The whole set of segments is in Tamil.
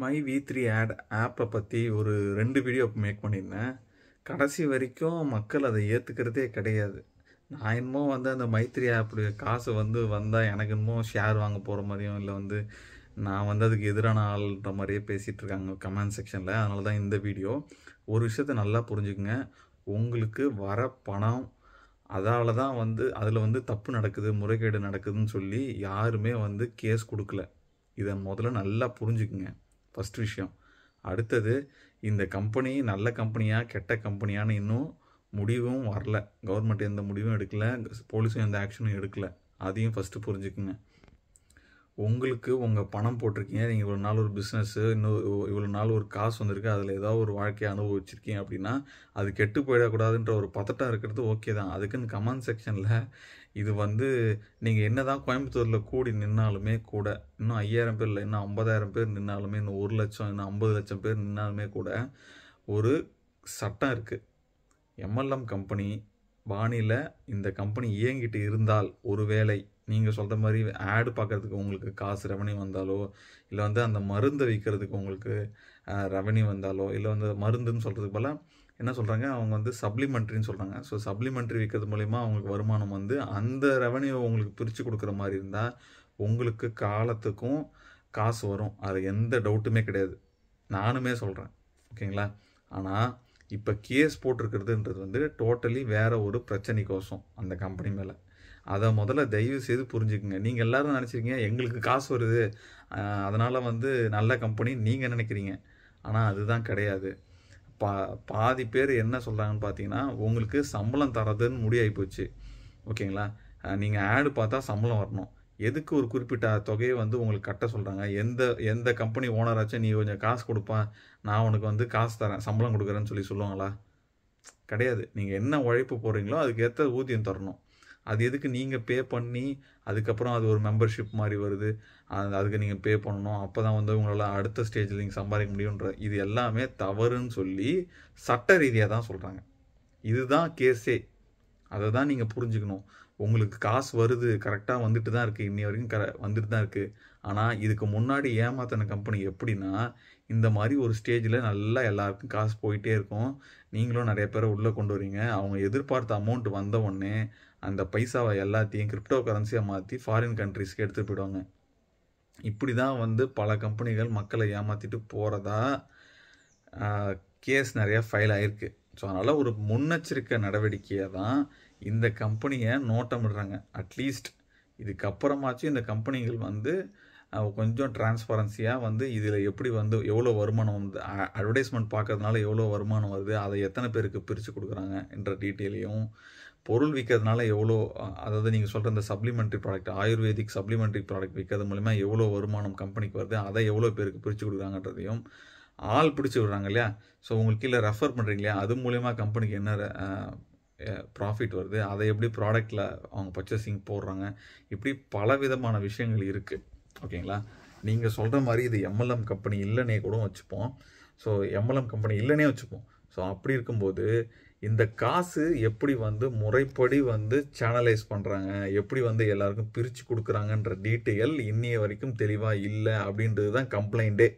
மை வி த்ரீ ஆட் ஆப்பை பற்றி ஒரு ரெண்டு வீடியோ மேக் பண்ணியிருந்தேன் கடைசி வரைக்கும் மக்கள் அதை ஏற்றுக்கிறதே கிடையாது நான் என்னமோ வந்து அந்த மைத்ரி ஆப்புடைய காசு வந்து வந்தால் எனக்கு என்னமோ ஷேர் வாங்க போகிற மாதிரியும் இல்லை வந்து நான் வந்து அதுக்கு எதிரான ஆள்ன்ற மாதிரியே பேசிகிட்டு இருக்காங்க கமெண்ட் செக்ஷனில் அதனால தான் இந்த வீடியோ ஒரு விஷயத்த நல்லா புரிஞ்சுக்குங்க உங்களுக்கு வர பணம் அதால் தான் வந்து அதில் வந்து தப்பு நடக்குது முறைகேடு நடக்குதுன்னு சொல்லி யாருமே வந்து கேஸ் கொடுக்கல இதை முதல்ல நல்லா புரிஞ்சுக்குங்க ஃபஸ்ட் விஷயம் அடுத்தது இந்த கம்பெனி நல்ல கம்பெனியாக கெட்ட கம்பெனியான்னு இன்னும் முடிவும் வரல கவர்மெண்ட் எந்த முடிவும் எடுக்கலை போலீஸும் எந்த ஆக்ஷனும் எடுக்கலை அதையும் ஃபஸ்ட்டு புரிஞ்சுக்குங்க உங்களுக்கு உங்கள் பணம் போட்டிருக்கீங்க நீங்கள் இவ்வளோ நாள் ஒரு பிஸ்னஸ்ஸு இன்னும் இவ்வளோ நாள் ஒரு காசு வந்திருக்கு அதில் ஏதாவது ஒரு வாழ்க்கையை அனுபவிச்சிருக்கீங்க அப்படின்னா அது கெட்டு போயிடக்கூடாதுன்ற ஒரு பதட்டம் இருக்கிறது ஓகே தான் அதுக்குன்னு கமெண்ட் செக்ஷனில் இது வந்து நீங்கள் என்ன தான் கோயம்புத்தூரில் கூடி நின்னாலுமே கூட இன்னும் ஐயாயிரம் பேர் இல்லை இன்னும் ஐம்பதாயிரம் பேர் நின்னாலுமே இன்னும் ஒரு லட்சம் இன்னும் ஐம்பது லட்சம் பேர் நின்னாலுமே கூட ஒரு சட்டம் இருக்குது எம்எல்எம் கம்பெனி பாணியில் இந்த கம்பெனி இயங்கிட்டு இருந்தால் ஒருவேளை நீங்கள் சொல்கிற மாதிரி ஆடு பார்க்குறதுக்கு உங்களுக்கு காசு ரெவன்யூ வந்தாலோ இல்லை வந்து அந்த மருந்தை விற்கிறதுக்கு உங்களுக்கு ரெவன்யூ வந்தாலோ இல்லை வந்து மருந்துன்னு சொல்கிறதுக்கு போல் என்ன சொல்கிறாங்க அவங்க வந்து சப்ளிமெண்ட்ரின்னு சொல்கிறாங்க ஸோ சப்ளிமெண்ட்ரி விற்கிறது மூலிமா அவங்களுக்கு வருமானம் வந்து அந்த ரெவன்யூ உங்களுக்கு பிரித்து கொடுக்குற மாதிரி இருந்தால் உங்களுக்கு காலத்துக்கும் காசு வரும் அது எந்த டவுட்டுமே கிடையாது நானுமே சொல்கிறேன் ஓகேங்களா ஆனால் இப்போ கேஸ் போட்டிருக்கிறதுன்றது வந்து டோட்டலி வேறு ஒரு பிரச்சனைக்கோசம் அந்த கம்பெனி மேலே அதை முதல்ல தயவு செய்து புரிஞ்சுக்குங்க நீங்கள் எல்லோரும் நினச்சிருக்கீங்க எங்களுக்கு காசு வருது அதனால் வந்து நல்ல கம்பெனி நீங்கள் நினைக்கிறீங்க ஆனால் அதுதான் கிடையாது பா பாதி பேர் என்ன சொல்கிறாங்கன்னு பார்த்தீங்கன்னா உங்களுக்கு சம்பளம் தரதுன்னு முடியாகி போச்சு ஓகேங்களா நீங்கள் ஆடு பார்த்தா சம்பளம் வரணும் எதுக்கு ஒரு குறிப்பிட்ட தொகையை வந்து உங்களுக்கு கட்ட சொல்கிறாங்க எந்த எந்த கம்பெனி ஓனராச்சும் நீ கொஞ்சம் காசு கொடுப்பேன் நான் உனக்கு வந்து காசு தரேன் சம்பளம் கொடுக்குறேன்னு சொல்லி சொல்லுவாங்களா கிடையாது நீங்கள் என்ன உழைப்பு போடுறீங்களோ அதுக்கேற்ற ஊதியம் தரணும் அது எதுக்கு நீங்கள் பே பண்ணி அதுக்கப்புறம் அது ஒரு மெம்பர்ஷிப் மாதிரி வருது அதுக்கு நீங்கள் பே பண்ணணும் அப்போ தான் வந்து உங்களால் அடுத்த ஸ்டேஜில் நீங்கள் சம்பாதிக்க முடியுன்ற இது எல்லாமே தவறுன்னு சொல்லி சட்ட ரீதியாக தான் சொல்கிறாங்க இதுதான் கேஸே அதை தான் நீங்கள் புரிஞ்சுக்கணும் உங்களுக்கு காசு வருது கரெக்டாக வந்துட்டு தான் இருக்குது இன்னி வரைக்கும் கர வந்துட்டு தான் இருக்குது ஆனால் இதுக்கு முன்னாடி ஏமாத்தின கம்பெனி எப்படின்னா இந்த மாதிரி ஒரு ஸ்டேஜில் நல்லா எல்லாருக்கும் காசு போயிட்டே இருக்கும் நீங்களும் நிறைய பேரை உள்ளே கொண்டு வரீங்க அவங்க எதிர்பார்த்த அமௌண்ட் வந்த உடனே அந்த பைசாவை எல்லாத்தையும் கிரிப்டோ கரன்சியை மாற்றி ஃபாரின் கண்ட்ரிஸ்க்கு எடுத்துகிட்டு போயிடுவாங்க இப்படி தான் வந்து பல கம்பெனிகள் மக்களை ஏமாற்றிட்டு போகிறதா கேஸ் நிறையா ஃபைல் ஆகிருக்கு ஸோ அதனால் ஒரு முன்னெச்சரிக்கை நடவடிக்கையை தான் இந்த கம்பெனியை நோட்டமிடுறாங்க அட்லீஸ்ட் இதுக்கப்புறமாச்சும் இந்த கம்பெனிகள் வந்து கொஞ்சம் டிரான்ஸ்பரன்சியாக வந்து இதில் எப்படி வந்து எவ்வளோ வருமானம் வந்து அட்வர்டைஸ்மெண்ட் பார்க்கறதுனால எவ்வளோ வருமானம் வருது அதை எத்தனை பேருக்கு பிரித்து கொடுக்குறாங்க என்ற டீட்டெயிலையும் பொருள் விற்கிறதுனால எவ்வளோ அதாவது நீங்கள் சொல்கிற இந்த supplementary product ayurvedic supplementary product விற்கிறது மூலிமா எவ்வளோ வருமானம் கம்பெனிக்கு வருது அதை எவ்வளோ பேருக்கு பிரித்து கொடுக்குறாங்கன்றதையும் ஆள் பிடிச்சி விடுறாங்க இல்லையா ஸோ உங்களுக்கு கீழே ரெஃபர் பண்ணுறீங்க இல்லையா அது மூலயமா கம்பெனிக்கு என்ன ப்ராஃபிட் வருது அதை எப்படி ப்ராடக்டில் அவங்க பர்ச்சேசிங் போடுறாங்க இப்படி பல விதமான விஷயங்கள் இருக்குது ஓகேங்களா நீங்கள் சொல்கிற மாதிரி இது எம்எல்எம் கம்பெனி இல்லைனே கூட வச்சுப்போம் ஸோ எம்எல்எம் கம்பெனி இல்லைனே வச்சுப்போம் ஸோ அப்படி இருக்கும்போது இந்த காசு எப்படி வந்து முறைப்படி வந்து சேனலைஸ் பண்ணுறாங்க எப்படி வந்து எல்லாருக்கும் பிரித்து கொடுக்குறாங்கன்ற டீட்டெயில் இன்னைய வரைக்கும் தெளிவாக இல்லை அப்படின்றது தான் கம்ப்ளைண்ட்டே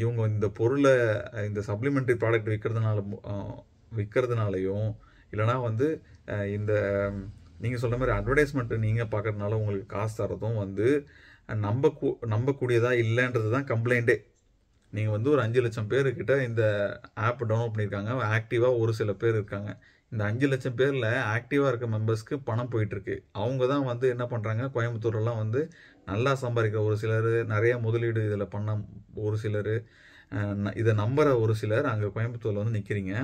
இவங்க இந்த பொருளை இந்த சப்ளிமெண்ட்ரி ப்ராடக்ட் விற்கிறதுனால விற்கிறதுனாலையும் இல்லைனா வந்து இந்த நீங்கள் சொல்கிற மாதிரி அட்வர்டைஸ்மெண்ட்டு நீங்கள் பார்க்குறதுனால உங்களுக்கு காசு தரதும் வந்து நம்ப நம்பக்கூடியதாக இல்லைன்றது தான் கம்ப்ளைண்ட்டே நீங்கள் வந்து ஒரு அஞ்சு லட்சம் பேர்கிட்ட இந்த ஆப் டவுன்லோட் பண்ணியிருக்காங்க ஆக்டிவாக ஒரு சில பேர் இருக்காங்க இந்த அஞ்சு லட்சம் பேரில் ஆக்டிவாக இருக்க மெம்பர்ஸ்க்கு பணம் போயிட்டுருக்கு அவங்க தான் வந்து என்ன பண்ணுறாங்க கோயம்புத்தூர்லாம் வந்து நல்லா சம்பாதிக்க ஒரு சிலர் நிறைய முதலீடு இதில் பண்ண ஒரு சிலர் இதை நம்புகிற ஒரு சிலர் அங்கே கோயம்புத்தூரில் வந்து நிற்கிறீங்க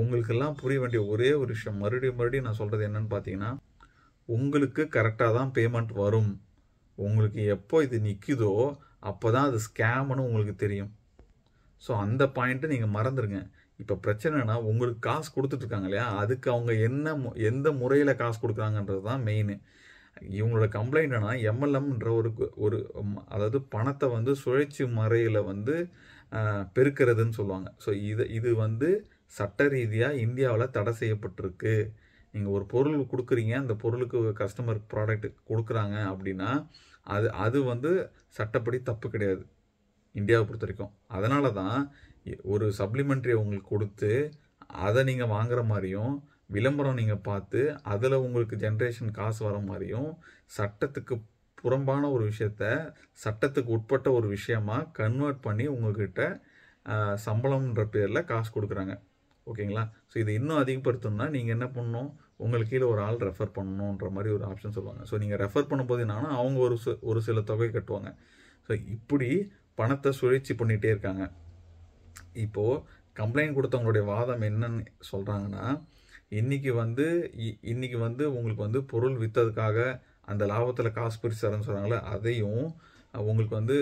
உங்களுக்கெல்லாம் புரிய வேண்டிய ஒரே ஒரு விஷயம் மறுபடியும் மறுபடியும் நான் சொல்கிறது என்னன்னு பார்த்தீங்கன்னா உங்களுக்கு கரெக்டாக தான் பேமெண்ட் வரும் உங்களுக்கு எப்போ இது நிற்குதோ அப்போ தான் அது ஸ்கேம்னு உங்களுக்கு தெரியும் ஸோ அந்த பாயிண்ட்டு நீங்கள் மறந்துடுங்க இப்போ பிரச்சனைனா உங்களுக்கு காசு கொடுத்துட்ருக்காங்க இல்லையா அதுக்கு அவங்க என்ன எந்த முறையில் காசு கொடுக்குறாங்கன்றது தான் மெயின் இவங்களோட கம்ப்ளைண்ட்னா எம்எல்எம்ன்ற ஒரு ஒரு அதாவது பணத்தை வந்து சுழற்சி முறையில் வந்து பெருக்கிறதுன்னு சொல்லுவாங்க ஸோ இது இது வந்து சட்ட ரீதியாக இந்தியாவில் தடை செய்யப்பட்டிருக்கு நீங்கள் ஒரு பொருள் கொடுக்குறீங்க அந்த பொருளுக்கு கஸ்டமர் ப்ராடக்ட் கொடுக்குறாங்க அப்படின்னா அது அது வந்து சட்டப்படி தப்பு கிடையாது இந்தியாவை பொறுத்த வரைக்கும் அதனால தான் ஒரு சப்ளிமெண்ட்ரி உங்களுக்கு கொடுத்து அதை நீங்கள் வாங்குற மாதிரியும் விளம்பரம் நீங்கள் பார்த்து அதில் உங்களுக்கு ஜென்ரேஷன் காசு வர மாதிரியும் சட்டத்துக்கு புறம்பான ஒரு விஷயத்த சட்டத்துக்கு உட்பட்ட ஒரு விஷயமாக கன்வெர்ட் பண்ணி உங்கள்கிட்ட சம்பளம்ன்ற பேரில் காசு கொடுக்குறாங்க ஓகேங்களா ஸோ இதை இன்னும் அதிகப்படுத்தணும்னா நீங்கள் என்ன பண்ணணும் உங்களுக்கு கீழே ஒரு ஆள் ரெஃபர் பண்ணணுன்ற மாதிரி ஒரு ஆப்ஷன் சொல்லுவாங்க ஸோ நீங்கள் ரெஃபர் பண்ணும்போது என்னன்னா அவங்க ஒரு ஒரு சில தொகை கட்டுவாங்க ஸோ இப்படி பணத்தை சுழற்சி பண்ணிகிட்டே இருக்காங்க இப்போது கம்ப்ளைண்ட் கொடுத்தவங்களுடைய வாதம் என்னன்னு சொல்கிறாங்கன்னா இன்றைக்கி வந்து இன்றைக்கி வந்து உங்களுக்கு வந்து பொருள் விற்றதுக்காக அந்த லாபத்தில் காசு பிரிச்சு தரேன்னு சொல்கிறாங்களே அதையும் உங்களுக்கு வந்து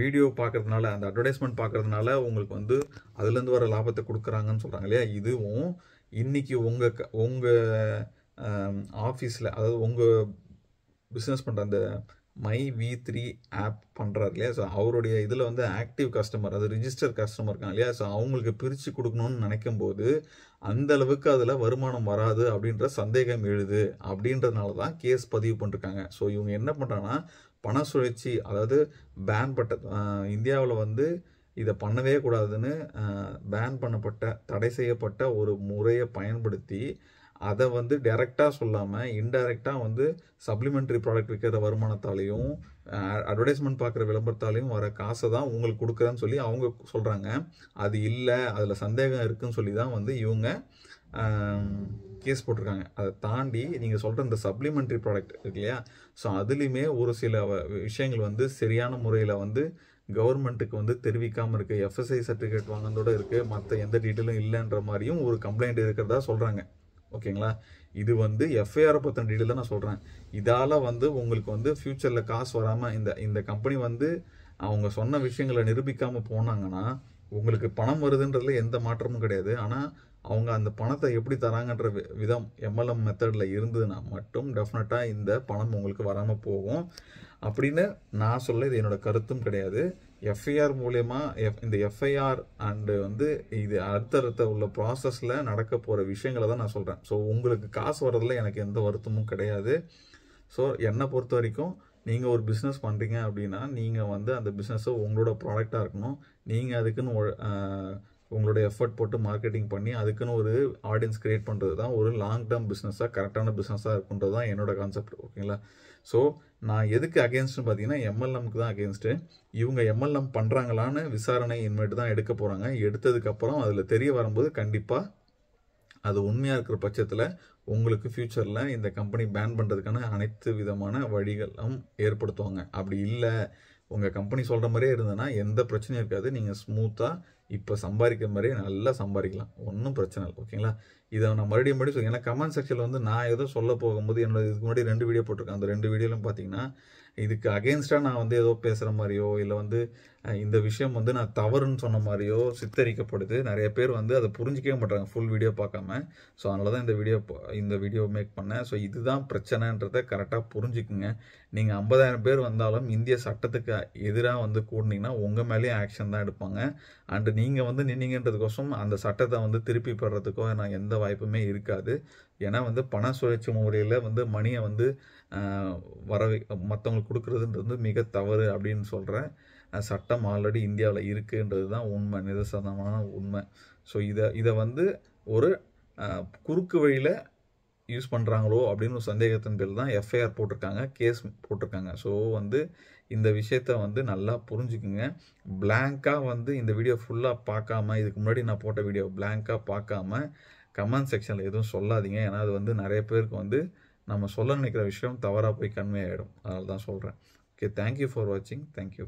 வீடியோ பார்க்குறதுனால அந்த அட்வர்டைஸ்மெண்ட் பார்க்குறதுனால உங்களுக்கு வந்து அதுலேருந்து வர லாபத்தை கொடுக்குறாங்கன்னு சொல்கிறாங்க இல்லையா இதுவும் இன்றைக்கி உங்கள் க உங்கள் ஆஃபீஸில் அதாவது உங்கள் பிஸ்னஸ் பண்ணுற அந்த மை வி த்ரீ ஆப் பண்ணுறாரு இல்லையா ஸோ அவருடைய இதில் வந்து ஆக்டிவ் கஸ்டமர் அது ரிஜிஸ்டர் கஸ்டமர் இருக்காங்க இல்லையா ஸோ அவங்களுக்கு பிரித்து கொடுக்கணும்னு நினைக்கும் போது அந்த அளவுக்கு அதில் வருமானம் வராது அப்படின்ற சந்தேகம் எழுது அப்படின்றதுனால தான் கேஸ் பதிவு பண்ணிருக்காங்க ஸோ இவங்க என்ன பண்ணுறாங்கன்னா பண சுழற்சி அதாவது பேன் பட்ட இந்தியாவில் வந்து இதை பண்ணவே கூடாதுன்னு பேன் பண்ணப்பட்ட தடை செய்யப்பட்ட ஒரு முறையை பயன்படுத்தி அதை வந்து டைரெக்டாக சொல்லாமல் இன்டைரக்டாக வந்து சப்ளிமெண்ட்ரி ப்ராடக்ட் விற்கிற வருமானத்தாலையும் அட்வர்டைஸ்மெண்ட் பார்க்குற விளம்பரத்தாலையும் வர காசை தான் உங்களுக்கு கொடுக்குறேன்னு சொல்லி அவங்க சொல்கிறாங்க அது இல்லை அதில் சந்தேகம் இருக்குதுன்னு சொல்லி தான் வந்து இவங்க கேஸ் போட்டிருக்காங்க அதை தாண்டி நீங்கள் சொல்கிற இந்த சப்ளிமெண்ட்ரி ப்ராடக்ட் இருக்கு இல்லையா ஸோ அதுலேயுமே ஒரு சில விஷயங்கள் வந்து சரியான முறையில் வந்து கவர்மெண்ட்டுக்கு வந்து தெரிவிக்காமல் இருக்குது எஃப்எஸ்ஐ சர்டிஃபிகேட் வாங்கினதோடு இருக்குது மற்ற எந்த டீட்டெயிலும் இல்லைன்ற மாதிரியும் ஒரு கம்ப்ளைண்ட் இருக்கிறதா சொல்கிறாங்க ஓகேங்களா இது வந்து எஃப்ஐஆரை பற்றின டீட்டெயில் தான் நான் சொல்கிறேன் இதால் வந்து உங்களுக்கு வந்து ஃப்யூச்சரில் காசு வராமல் இந்த இந்த கம்பெனி வந்து அவங்க சொன்ன விஷயங்களை நிரூபிக்காமல் போனாங்கன்னா உங்களுக்கு பணம் வருதுன்றதுல எந்த மாற்றமும் கிடையாது ஆனால் அவங்க அந்த பணத்தை எப்படி தராங்கன்ற விதம் எம்எல்எம் மெத்தடில் இருந்ததுன்னா மட்டும் டெஃபினட்டாக இந்த பணம் உங்களுக்கு வராமல் போகும் அப்படின்னு நான் சொல்ல இது என்னோடய கருத்தும் கிடையாது எஃப்ஐஆர் மூலயமா எஃப் இந்த எஃப்ஐஆர் அண்டு வந்து இது அடுத்தடுத்த உள்ள ப்ராசஸில் நடக்க போகிற விஷயங்களை தான் நான் சொல்கிறேன் ஸோ உங்களுக்கு காசு வர்றதில் எனக்கு எந்த வருத்தமும் கிடையாது ஸோ என்னை பொறுத்த வரைக்கும் நீங்கள் ஒரு பிஸ்னஸ் பண்ணுறீங்க அப்படின்னா நீங்கள் வந்து அந்த பிஸ்னஸை உங்களோட ப்ராடக்டாக இருக்கணும் நீங்கள் அதுக்குன்னு உங்களுடைய எஃபர்ட் போட்டு மார்க்கெட்டிங் பண்ணி அதுக்குன்னு ஒரு ஆடியன்ஸ் க்ரியேட் பண்ணுறது தான் ஒரு லாங் டேர்ம் பிஸ்னஸாக கரெக்டான பிஸ்னஸாக இருக்குன்றது தான் என்னோட கான்செப்ட் ஓகேங்களா ஸோ நான் எதுக்கு அகேன்ஸ்ட்னு பார்த்தீங்கன்னா எம்எல்எம்க்கு தான் அகேன்ஸ்ட்டு இவங்க எம்எல்எம் பண்ணுறாங்களான்னு விசாரணை இன்மேட்டு தான் எடுக்க போகிறாங்க எடுத்ததுக்கப்புறம் அதில் தெரிய வரும்போது கண்டிப்பாக அது உண்மையாக இருக்கிற பட்சத்தில் உங்களுக்கு ஃப்யூச்சரில் இந்த கம்பெனி பேன் பண்ணுறதுக்கான அனைத்து விதமான வழிகளும் ஏற்படுத்துவாங்க அப்படி இல்லை உங்கள் கம்பெனி சொல்கிற மாதிரியே இருந்ததுன்னா எந்த பிரச்சனையும் இருக்காது நீங்கள் ஸ்மூத்தாக இப்போ சம்பாதிக்கிற மாதிரியே நல்லா சம்பாதிக்கலாம் ஒன்றும் பிரச்சனை இல்லை ஓகேங்களா இதை நான் மறுபடியும் மறுபடியும் ஏன்னா கமெண்ட் செக்ஷனில் வந்து நான் ஏதோ சொல்ல போகும்போது என்னோட இதுக்கு முன்னாடி ரெண்டு வீடியோ போட்டிருக்கேன் அந்த ரெண்டு வீடியோலையும் பார்த்தீங்கன்னா இதுக்கு அகேன்ஸ்டாக நான் வந்து ஏதோ பேசுகிற மாதிரியோ இல்லை வந்து இந்த விஷயம் வந்து நான் தவறுன்னு சொன்ன மாதிரியோ சித்தரிக்கப்படுது நிறைய பேர் வந்து அதை புரிஞ்சிக்கவே மாட்டாங்க ஃபுல் வீடியோ பார்க்காம ஸோ அதனால தான் இந்த வீடியோ இந்த வீடியோ மேக் பண்ணேன் ஸோ இதுதான் பிரச்சனைன்றதை கரெக்டாக புரிஞ்சுக்குங்க நீங்கள் ஐம்பதாயிரம் பேர் வந்தாலும் இந்திய சட்டத்துக்கு எதிராக வந்து கூடினீங்கன்னா உங்கள் மேலேயும் ஆக்ஷன் தான் எடுப்பாங்க அண்டு நீங்கள் வந்து நின்னீங்கன்றதுக்கோசம் அந்த சட்டத்தை வந்து திருப்பி பெறதுக்கோ நான் எந்த வாய்ப்புமே இருக்காது ஏன்னா வந்து பண சுழற்சி முறையில் வந்து மணியை வந்து வர மற்றவங்களுக்கு கொடுக்குறதுன்றது மிக தவறு அப்படின்னு சொல்கிறேன் சட்டம் ஆல்ரெடி இந்தியாவில் இருக்குன்றது தான் உண்மை நிதர்சனமான உண்மை ஸோ இதை இதை வந்து ஒரு குறுக்கு வழியில் யூஸ் பண்ணுறாங்களோ அப்படின்னு ஒரு சந்தேகத்தின் பேர் தான் எஃப்ஐஆர் போட்டிருக்காங்க கேஸ் போட்டிருக்காங்க ஸோ வந்து இந்த விஷயத்த வந்து நல்லா புரிஞ்சுக்குங்க பிளாங்காக வந்து இந்த வீடியோ ஃபுல்லாக பார்க்காம இதுக்கு முன்னாடி நான் போட்ட வீடியோ பிளாங்காக பார்க்காம கமெண்ட் செக்ஷனில் எதுவும் சொல்லாதீங்க ஏன்னா அது வந்து நிறைய பேருக்கு வந்து நம்ம சொல்ல நினைக்கிற விஷயம் தவறாக போய் கன்வே ஆகிடும் அதனால தான் சொல்கிறேன் ஓகே தேங்க்யூ ஃபார் வாட்சிங் தேங்க்யூ